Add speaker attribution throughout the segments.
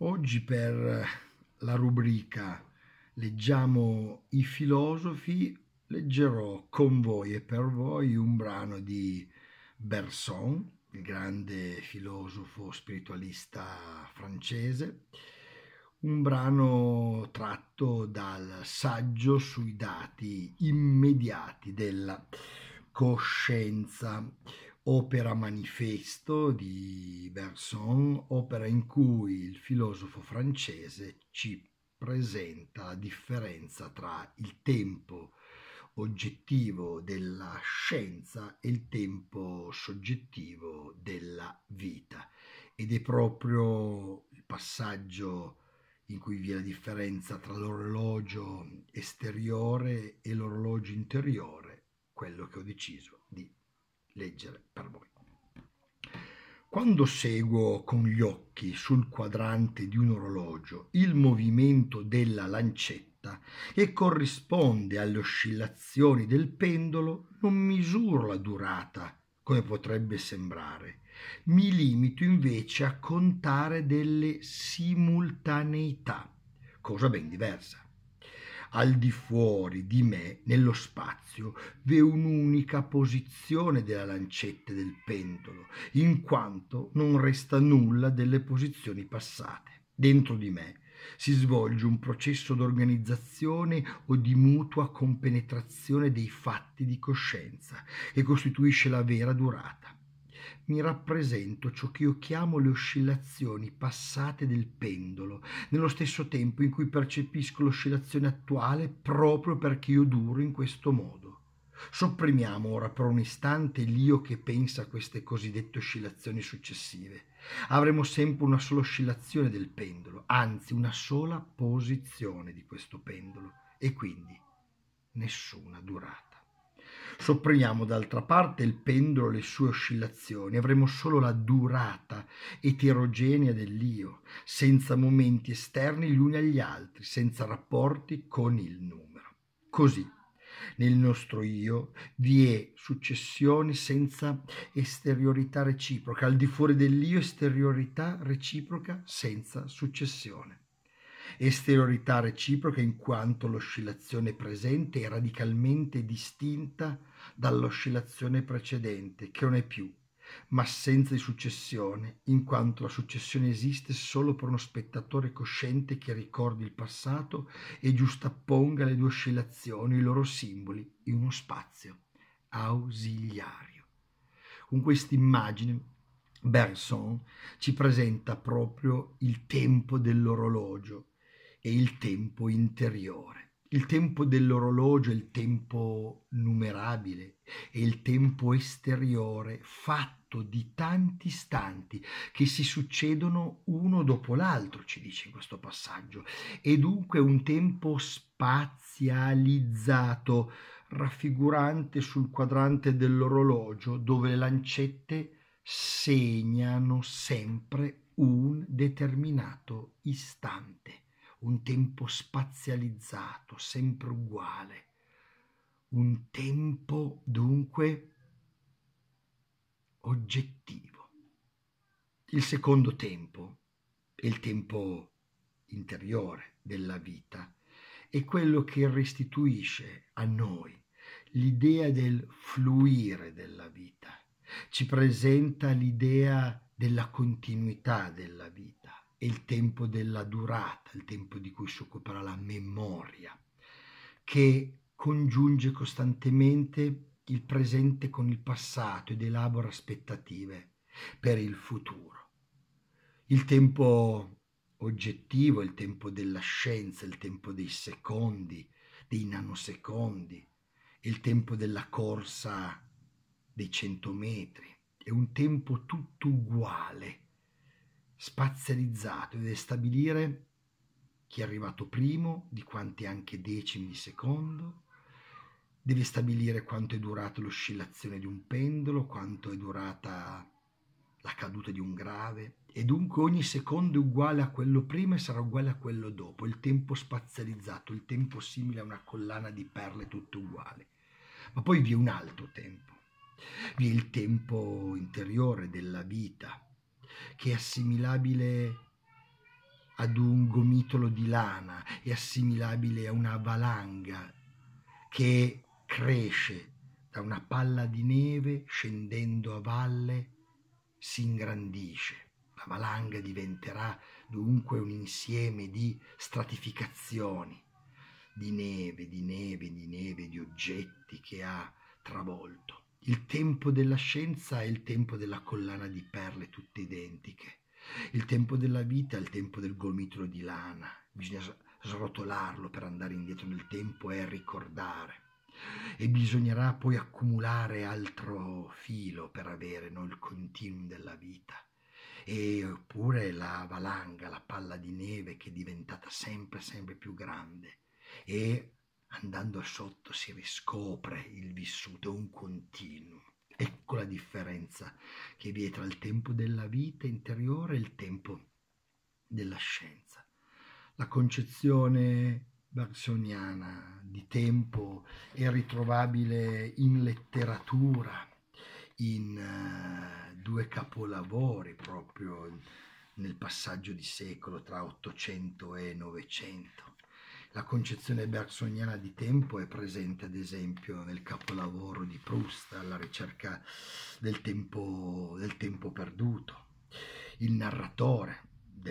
Speaker 1: Oggi per la rubrica Leggiamo i filosofi leggerò con voi e per voi un brano di Berson, il grande filosofo spiritualista francese, un brano tratto dal saggio sui dati immediati della coscienza opera manifesto di Bergson, opera in cui il filosofo francese ci presenta la differenza tra il tempo oggettivo della scienza e il tempo soggettivo della vita. Ed è proprio il passaggio in cui vi è la differenza tra l'orologio esteriore e l'orologio interiore, quello che ho deciso leggere per voi. Quando seguo con gli occhi sul quadrante di un orologio il movimento della lancetta e corrisponde alle oscillazioni del pendolo, non misuro la durata, come potrebbe sembrare. Mi limito invece a contare delle simultaneità, cosa ben diversa. Al di fuori di me, nello spazio, v'è un'unica posizione della lancetta e del pendolo, in quanto non resta nulla delle posizioni passate. Dentro di me si svolge un processo d'organizzazione o di mutua compenetrazione dei fatti di coscienza, che costituisce la vera durata mi rappresento ciò che io chiamo le oscillazioni passate del pendolo, nello stesso tempo in cui percepisco l'oscillazione attuale proprio perché io duro in questo modo. Sopprimiamo ora per un istante l'io che pensa a queste cosiddette oscillazioni successive. Avremo sempre una sola oscillazione del pendolo, anzi una sola posizione di questo pendolo e quindi nessuna durata. Sopprimiamo d'altra parte il pendolo e le sue oscillazioni, avremo solo la durata eterogenea dell'io, senza momenti esterni gli uni agli altri, senza rapporti con il numero. Così nel nostro io vi è successione senza esteriorità reciproca, al di fuori dell'io esteriorità reciproca senza successione esteriorità reciproca in quanto l'oscillazione presente è radicalmente distinta dall'oscillazione precedente, che non è più, ma senza di successione, in quanto la successione esiste solo per uno spettatore cosciente che ricordi il passato e giustapponga le due oscillazioni, i loro simboli, in uno spazio ausiliario. Con questa immagine Bergson ci presenta proprio il tempo dell'orologio è il tempo interiore. Il tempo dell'orologio è il tempo numerabile, è il tempo esteriore fatto di tanti istanti che si succedono uno dopo l'altro, ci dice in questo passaggio, e dunque un tempo spazializzato, raffigurante sul quadrante dell'orologio dove le lancette segnano sempre un determinato istante un tempo spazializzato, sempre uguale, un tempo dunque oggettivo. Il secondo tempo il tempo interiore della vita, è quello che restituisce a noi l'idea del fluire della vita, ci presenta l'idea della continuità della vita, è il tempo della durata, il tempo di cui si occuperà la memoria, che congiunge costantemente il presente con il passato ed elabora aspettative per il futuro. Il tempo oggettivo, il tempo della scienza, il tempo dei secondi, dei nanosecondi, il tempo della corsa dei 100 metri, è un tempo tutto uguale spazializzato e deve stabilire chi è arrivato primo, di quanti anche decimi di secondo, deve stabilire quanto è durata l'oscillazione di un pendolo, quanto è durata la caduta di un grave e dunque ogni secondo è uguale a quello prima e sarà uguale a quello dopo, il tempo spazializzato, il tempo simile a una collana di perle tutto uguale. Ma poi vi è un altro tempo, vi è il tempo interiore della vita, che è assimilabile ad un gomitolo di lana, è assimilabile a una valanga che cresce da una palla di neve scendendo a valle, si ingrandisce. La valanga diventerà dunque un insieme di stratificazioni di neve, di neve, di neve, di oggetti che ha travolto. Il tempo della scienza è il tempo della collana di perle tutte identiche. Il tempo della vita è il tempo del gomitolo di lana. Bisogna srotolarlo per andare indietro nel tempo e ricordare. E bisognerà poi accumulare altro filo per avere no, il continuum della vita. E oppure la valanga, la palla di neve che è diventata sempre, sempre più grande. E andando sotto si riscopre il vissuto, è un continuo. Ecco la differenza che vi è tra il tempo della vita interiore e il tempo della scienza. La concezione bersoniana di tempo è ritrovabile in letteratura, in eh, due capolavori proprio nel passaggio di secolo tra 800 e 900 la concezione bergsoniana di tempo è presente ad esempio nel capolavoro di Proust, alla ricerca del tempo, del tempo perduto. Il narratore,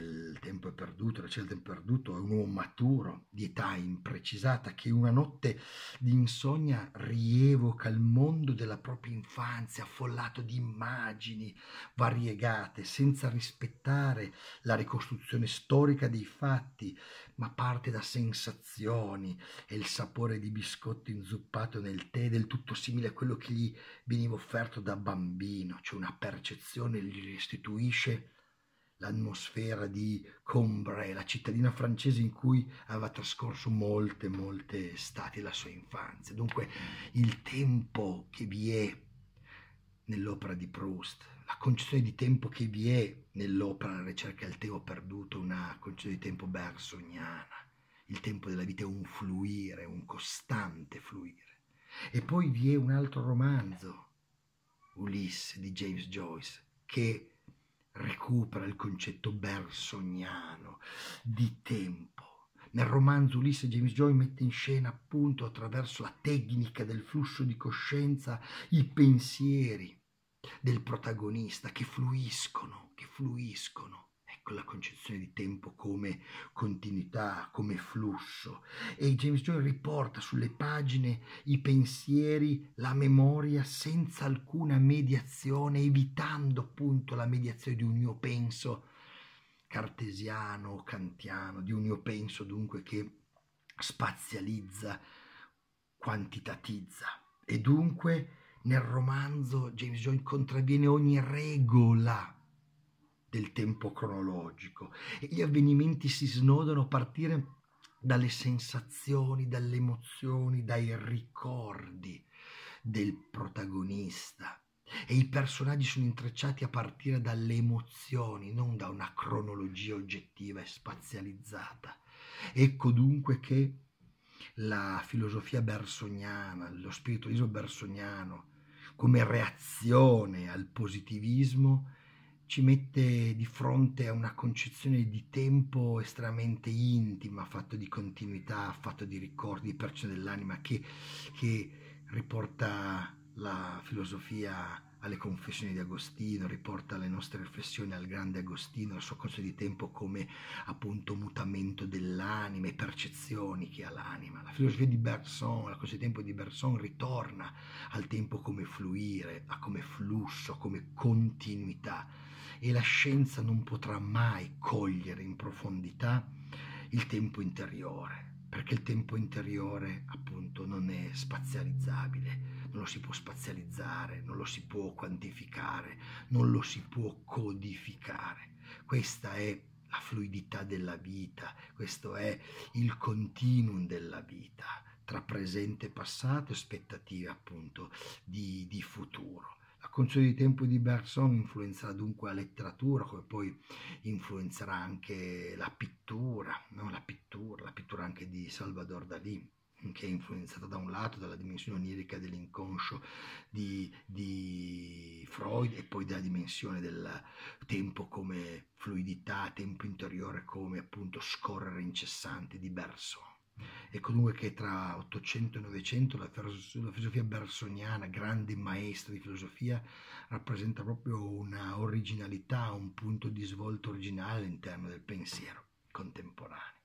Speaker 1: del tempo è perduto, la cella del tempo è perduto, è un uomo maturo, di età imprecisata, che una notte di insonnia rievoca il mondo della propria infanzia, affollato di immagini variegate, senza rispettare la ricostruzione storica dei fatti, ma parte da sensazioni e il sapore di biscotto inzuppato nel tè, del tutto simile a quello che gli veniva offerto da bambino, cioè una percezione gli restituisce l'atmosfera di Combray, la cittadina francese in cui aveva trascorso molte, molte estati della sua infanzia. Dunque il tempo che vi è nell'opera di Proust, la concezione di tempo che vi è nell'opera La ricerca del teo perduto, una concezione di tempo bersoniana. Il tempo della vita è un fluire, un costante fluire. E poi vi è un altro romanzo, Ulisse di James Joyce, che recupera il concetto bersoniano di tempo. Nel romanzo Ulisse James Joy mette in scena appunto attraverso la tecnica del flusso di coscienza i pensieri del protagonista che fluiscono, che fluiscono con la concezione di tempo come continuità, come flusso. E James Joy riporta sulle pagine i pensieri, la memoria senza alcuna mediazione, evitando appunto la mediazione di un io penso cartesiano, o kantiano, di un io penso dunque che spazializza, quantitatizza. E dunque nel romanzo James Joy contravviene ogni regola del tempo cronologico e gli avvenimenti si snodano a partire dalle sensazioni, dalle emozioni, dai ricordi del protagonista. E i personaggi sono intrecciati a partire dalle emozioni, non da una cronologia oggettiva e spazializzata. Ecco dunque che la filosofia bersoniana, lo spiritualismo bersoniano, come reazione al positivismo, ci mette di fronte a una concezione di tempo estremamente intima, fatto di continuità, fatto di ricordi, di percezione dell'anima, che, che riporta la filosofia alle confessioni di Agostino, riporta le nostre riflessioni al grande Agostino, al suo concetto di tempo come appunto mutamento dell'anima e percezioni che ha l'anima. La filosofia di Bergson, la cosa di tempo di Bergson ritorna al tempo come fluire, a come flusso, come continuità e la scienza non potrà mai cogliere in profondità il tempo interiore, perché il tempo interiore appunto non è spazializzabile, non lo si può spazializzare, non lo si può quantificare, non lo si può codificare. Questa è la fluidità della vita, questo è il continuum della vita tra presente e passato, aspettative appunto di, di futuro. Concilio di Tempo di Bergson influenzerà dunque la letteratura, come poi influenzerà anche la pittura, no? la pittura, la pittura anche di Salvador Dalí, che è influenzata da un lato dalla dimensione onirica dell'inconscio di, di, Freud e poi dalla dimensione del tempo come fluidità, tempo interiore come appunto scorrere incessante di Bergson e comunque che tra 800 e 900 la, filosofia bersoniana, grande maestra di filosofia, rappresenta proprio una originalità, un punto di svolta originale all'interno del pensiero contemporaneo.